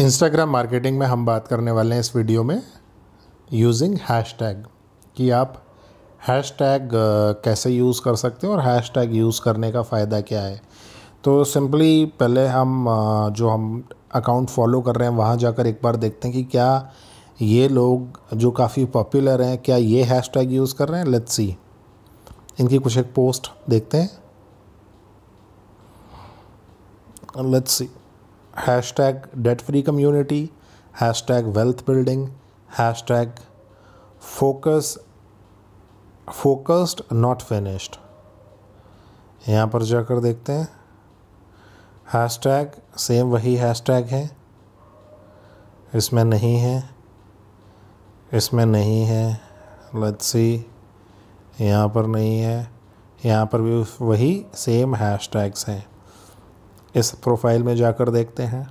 Instagram marketing में हम बात करने वाले हैं इस वीडियो में यूजिंग हैश टैग कि आप हैश टैग कैसे यूज़ कर सकते हैं और हैश टैग यूज़ करने का फ़ायदा क्या है तो सिंपली पहले हम जो हम अकाउंट फॉलो कर रहे हैं वहाँ जाकर एक बार देखते हैं कि क्या ये लोग जो काफ़ी पॉपुलर हैं क्या ये हैश टैग यूज़ कर रहे हैं लेट्स सी इनकी कुछ एक पोस्ट देखते हैं let's see hashtag debt free community hashtag wealth building hashtag focus focused not finished यहाँ पर जाकर देखते हैं हैश टैग सेम वही हैश टैग है इसमें नहीं है इसमें नहीं है लेट्स सी यहाँ पर नहीं है यहाँ पर भी वही सेम हैश टैग्स हैं इस प्रोफाइल में जाकर देखते हैं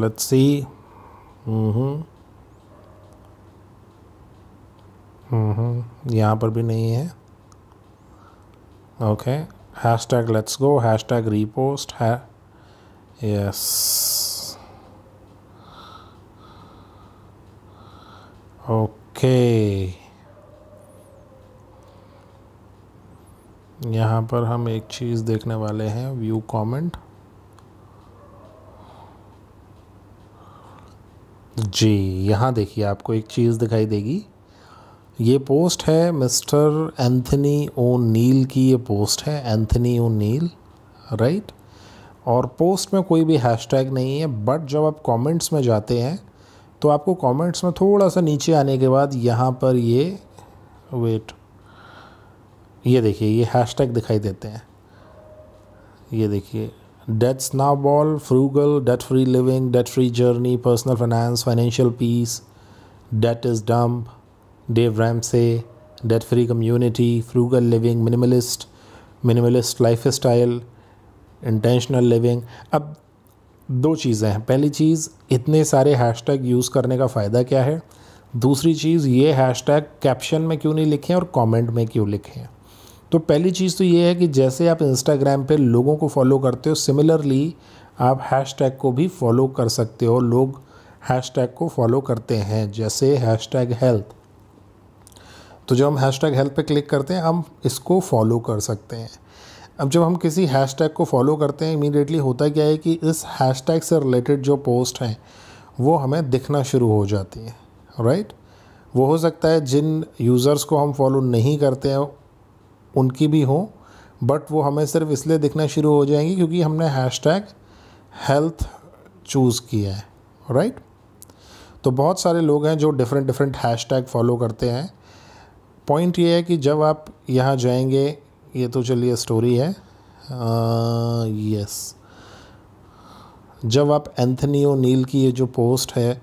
लेट्स सी यहाँ पर भी नहीं है okay hashtag let's go hashtag repost है यस ओके यहाँ पर हम एक चीज़ देखने वाले हैं व्यू कमेंट जी यहाँ देखिए आपको एक चीज़ दिखाई देगी ये पोस्ट है मिस्टर एंथनी ओ नील की ये पोस्ट है एंथनी ओ नील राइट और पोस्ट में कोई भी हैशटैग नहीं है बट जब आप कमेंट्स में जाते हैं तो आपको कमेंट्स में थोड़ा सा नीचे आने के बाद यहाँ पर ये वेट ये देखिए ये हैशटैग दिखाई देते हैं ये देखिए debt snowball frugal debt free living debt free journey personal finance financial peace debt is dumb Dave से debt free community frugal living minimalist minimalist lifestyle intentional living अब दो चीज़ें हैं पहली चीज़ इतने सारे हैशटैग यूज़ करने का फ़ायदा क्या है दूसरी चीज़ ये हैशटैग कैप्शन में क्यों नहीं लिखे और कमेंट में क्यों लिखे हैं तो पहली चीज़ तो ये है कि जैसे आप इंस्टाग्राम पे लोगों को फॉलो करते हो सिमिलरली आप हैशटैग को भी फॉलो कर सकते हो लोग हैशटैग को फॉलो करते हैं जैसे हैशटैग हेल्थ तो जब हम हैशटैग हेल्थ पे क्लिक करते हैं हम इसको फॉलो कर सकते हैं अब जब हम किसी हैशटैग को फॉलो करते हैं इमीडिएटली होता क्या है कि इस हैशटैग से रिलेटेड जो पोस्ट हैं वो हमें दिखना शुरू हो जाती है राइट right? वो हो सकता है जिन यूज़र्स को हम फॉलो नहीं करते हैं उनकी भी हो बट वो हमें सिर्फ इसलिए दिखना शुरू हो जाएंगी क्योंकि हमने हैश टैग हेल्थ चूज़ किया है राइट तो बहुत सारे लोग हैं जो different different hashtag follow करते हैं पॉइंट ये है कि जब आप यहाँ जाएंगे ये तो चलिए स्टोरी है यस uh, जब आप एंथनी ओ नील की ये जो पोस्ट है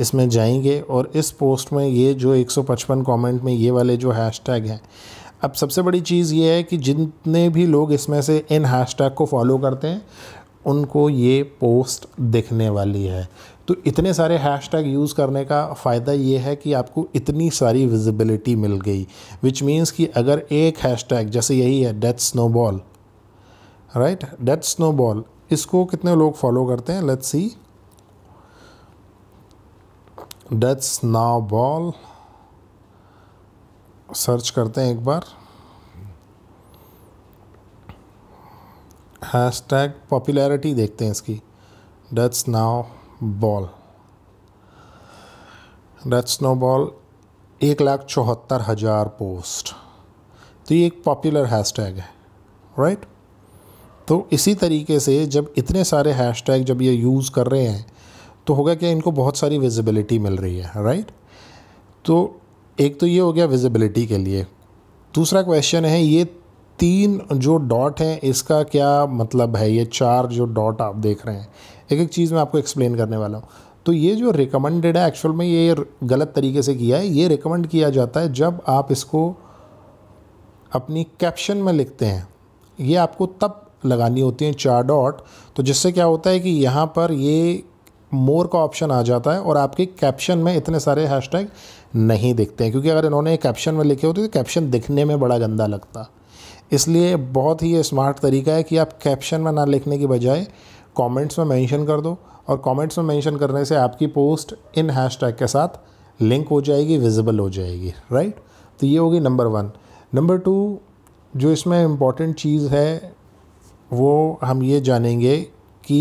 इसमें जाएंगे और इस पोस्ट में ये जो 155 कमेंट में ये वाले जो हैशटैग हैं अब सबसे बड़ी चीज़ ये है कि जितने भी लोग इसमें से इन हैशटैग को फॉलो करते हैं उनको ये पोस्ट दिखने वाली है तो इतने सारे हैशटैग यूज़ करने का फ़ायदा ये है कि आपको इतनी सारी विजिबिलिटी मिल गई विच मीन्स कि अगर एक हैशटैग जैसे यही है debt snowball right debt snowball इसको कितने लोग फॉलो करते हैं let's see debt snowball search करते हैं एक बार हैश टैग पॉपुलैरिटी देखते हैं इसकी debt snowball debt snowball एक लाख चौहत्तर हज़ार पोस्ट तो ये एक पॉपुलर हैश टैग है राइट तो इसी तरीके से जब इतने सारे हैश टैग जब ये यूज़ कर रहे हैं तो होगा क्या इनको बहुत सारी विजिबिलिटी मिल रही है राइट तो एक तो ये हो गया विजिबिलिटी के लिए दूसरा क्वेश्चन है ये तीन जो डॉट हैं इसका क्या मतलब है ये चार जो डॉट आप देख रहे हैं एक एक चीज़ मैं आपको एक्सप्लेन करने वाला हूँ तो ये जो रिकमेंडेड है एक्चुअल में ये गलत तरीके से किया है ये रिकमेंड किया जाता है जब आप इसको अपनी कैप्शन में लिखते हैं ये आपको तब लगानी होती है चार डॉट तो जिससे क्या होता है कि यहाँ पर ये मोर का ऑप्शन आ जाता है और आपके कैप्शन में इतने सारे हैशटैग नहीं दिखते हैं क्योंकि अगर इन्होंने कैप्शन में लिखे होते तो कैप्शन दिखने में बड़ा गंदा लगता इसलिए बहुत ही स्मार्ट तरीका है कि आप कैप्शन में ना लिखने की बजाय कमेंट्स में मेंशन कर दो और कमेंट्स में मेंशन करने से आपकी पोस्ट इन हैशटैग के साथ लिंक हो जाएगी विजिबल हो जाएगी राइट तो ये होगी नंबर वन नंबर टू जो इसमें इम्पॉर्टेंट चीज़ है वो हम ये जानेंगे कि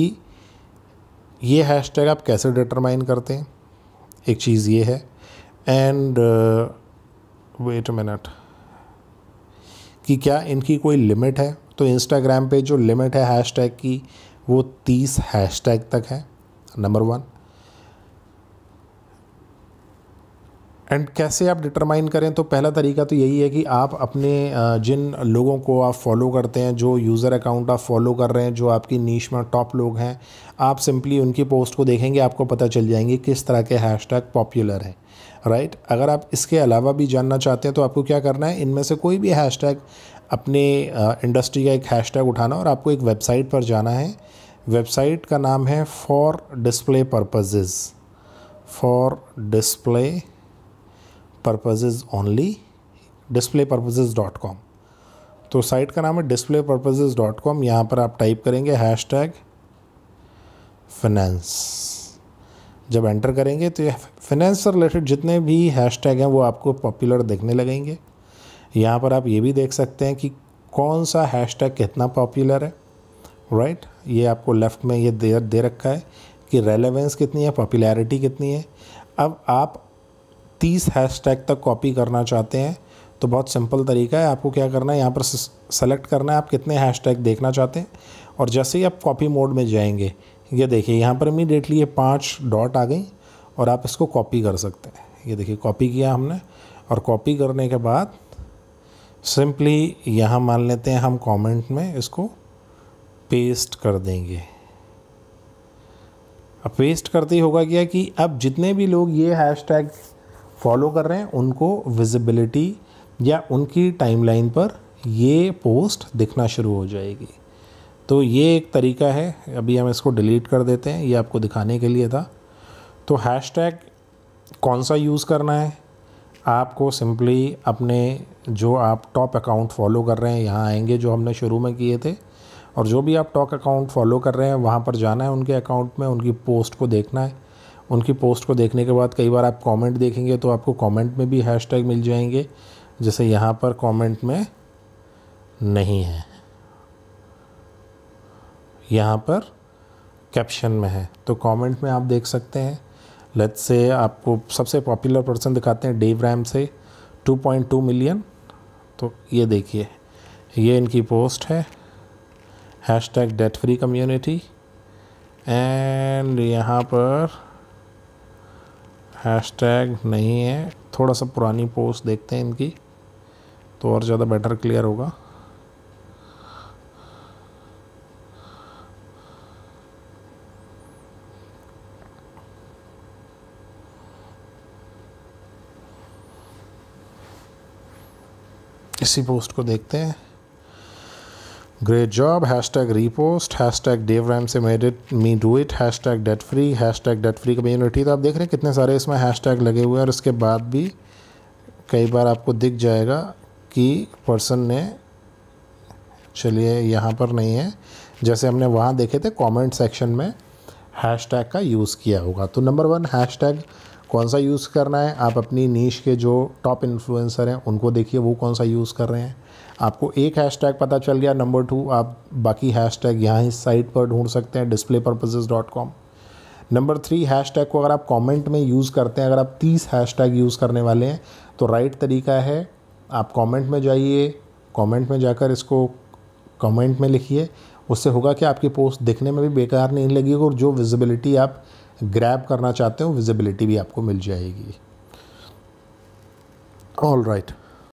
ये हैशटैग आप कैसे डिटरमाइन करते हैं एक चीज़ ये है एंड वेट मिनट कि क्या इनकी कोई लिमिट है तो इंस्टाग्राम पे जो लिमिट है हैशटैग की वो तीस हैशटैग तक है नंबर वन एंड कैसे आप डिटरमाइन करें तो पहला तरीका तो यही है कि आप अपने uh, जिन लोगों को आप फॉलो करते हैं जो यूज़र अकाउंट आप फॉलो कर रहे हैं जो आपकी नीच में टॉप लोग हैं आप सिंपली उनकी पोस्ट को देखेंगे आपको पता चल जाएंगे किस तरह के हैशटैग पॉपुलर हैं राइट अगर आप इसके अलावा भी जानना चाहते हैं तो आपको क्या करना है इनमें से कोई भी टैग अपने इंडस्ट्री का एक टैग उठाना और आपको एक वेबसाइट पर जाना है वेबसाइट का नाम है for display purposes for display purposes only display purposes dot com तो साइट का नाम है डिस्प्ले पर्पजेज़ डॉट कॉम यहाँ पर आप टाइप करेंगे हैश टैग फिनेंस जब एंटर करेंगे तो ये फिनेंस से रिलेटेड जितने भी हैशटैग हैं वो आपको पॉपुलर देखने लगेंगे यहाँ पर आप ये भी देख सकते हैं कि कौन सा हैशटैग कितना पॉपुलर है राइट right? ये आपको लेफ़्ट में ये दे दे रखा है कि रेलेवेंस कितनी है पॉपुलैरिटी कितनी है अब आप तीस हैशटैग तक कॉपी करना चाहते हैं तो बहुत सिंपल तरीका है आपको क्या करना है यहाँ पर सेलेक्ट करना है आप कितने हैशटैग देखना चाहते हैं और जैसे ही आप कॉपी मोड में जाएंगे ये देखिए यहाँ पर इमीडिएटली ये पाँच डॉट आ गई और आप इसको कॉपी कर सकते हैं ये देखिए कॉपी किया हमने और कॉपी करने के बाद सिंपली यहाँ मान लेते हैं हम कमेंट में इसको पेस्ट कर देंगे अब पेस्ट करते ही होगा क्या कि अब जितने भी लोग ये हैशटैग फॉलो कर रहे हैं उनको विजिबिलिटी या उनकी टाइमलाइन पर ये पोस्ट दिखना शुरू हो जाएगी तो ये एक तरीका है अभी हम इसको डिलीट कर देते हैं ये आपको दिखाने के लिए था तो हैश टैग कौन सा यूज़ करना है आपको सिंपली अपने जो आप टॉप अकाउंट फॉलो कर रहे हैं यहाँ आएंगे जो हमने शुरू में किए थे और जो भी आप टॉप अकाउंट फॉलो कर रहे हैं वहाँ पर जाना है उनके अकाउंट में उनकी पोस्ट को देखना है उनकी पोस्ट को देखने के बाद कई बार आप कमेंट देखेंगे तो आपको कमेंट में भी हैशटैग मिल जाएंगे जैसे यहाँ पर कमेंट में नहीं है यहाँ पर कैप्शन में है तो कमेंट में आप देख सकते हैं लेट से आपको सबसे पॉपुलर पर्सन दिखाते हैं डेव रैम से 2.2 मिलियन तो ये देखिए ये इनकी पोस्ट है hashtag debt free community and यहाँ पर हैश टैग नहीं है थोड़ा सा पुरानी पोस्ट देखते हैं इनकी तो और ज़्यादा बेटर क्लियर होगा इसी पोस्ट को देखते हैं great job hashtag repost hashtag Dave Ramsey made it me do it hashtag debt free hashtag debt free community तो आप देख रहे हैं कितने सारे इसमें हैश टैग लगे हुए हैं और इसके बाद भी कई बार आपको दिख जाएगा कि पर्सन ने चलिए यहाँ पर नहीं है जैसे हमने वहाँ देखे थे कमेंट सेक्शन में हैश टैग का यूज़ किया होगा तो नंबर वन हैश टैग कौन सा यूज़ करना है आप अपनी नीश के जो टॉप इन्फ्लुएंसर हैं उनको देखिए वो कौन सा यूज़ कर रहे हैं आपको एक हैशटैग पता चल गया नंबर टू आप बाकी हैशटैग यहाँ इस साइट पर ढूंढ सकते हैं display purposes dot com number three tag को अगर आप कॉमेंट में यूज़ करते हैं अगर आप तीस टैग यूज़ करने वाले हैं तो राइट तरीका है आप कॉमेंट में जाइए कॉमेंट में जाकर इसको कॉमेंट में लिखिए उससे होगा कि आपकी पोस्ट दिखने में भी बेकार नहीं लगेगी और जो विजिबिलिटी आप ग्रैब करना चाहते हो विजिबिलिटी भी आपको मिल जाएगी ऑल राइट right.